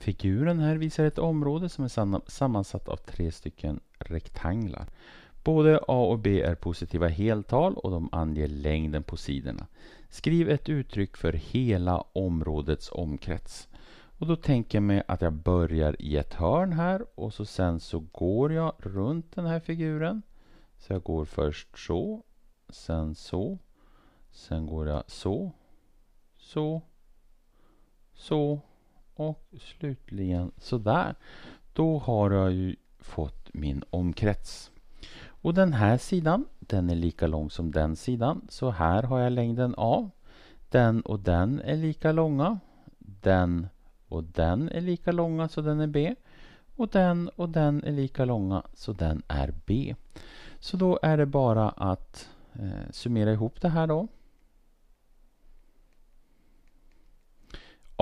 Figuren här visar ett område som är sammansatt av tre stycken rektanglar. Både A och B är positiva heltal och de anger längden på sidorna. Skriv ett uttryck för hela områdets omkrets. Och då tänker jag mig att jag börjar i ett hörn här och så sen så går jag runt den här figuren. Så jag går först så, sen så, sen går jag så, så, så och slutligen sådär. Då har jag ju fått min omkrets. Och den här sidan, den är lika lång som den sidan. Så här har jag längden A. Den och den är lika långa. Den och den är lika långa så den är B. Och den och den är lika långa så den är B. Så då är det bara att eh, summera ihop det här då.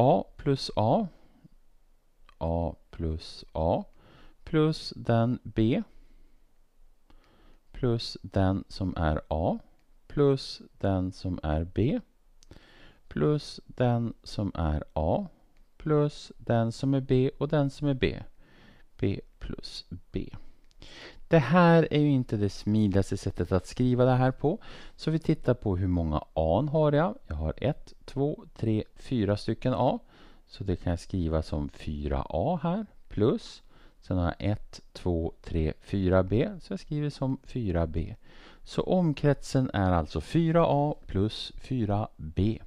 A plus A plus A plus den B plus den som är A plus den som är B plus den som är A plus den som är B och den som är B. B plus B. Det här är ju inte det smidigaste sättet att skriva det här på. Så vi tittar på hur många A har jag. Jag har 1, 2, 3, 4 stycken A. Så det kan jag skriva som 4A här plus. Sen har jag 1, 2, 3, 4b, så jag skriver som 4b. Så omkretsen är alltså 4a plus 4b.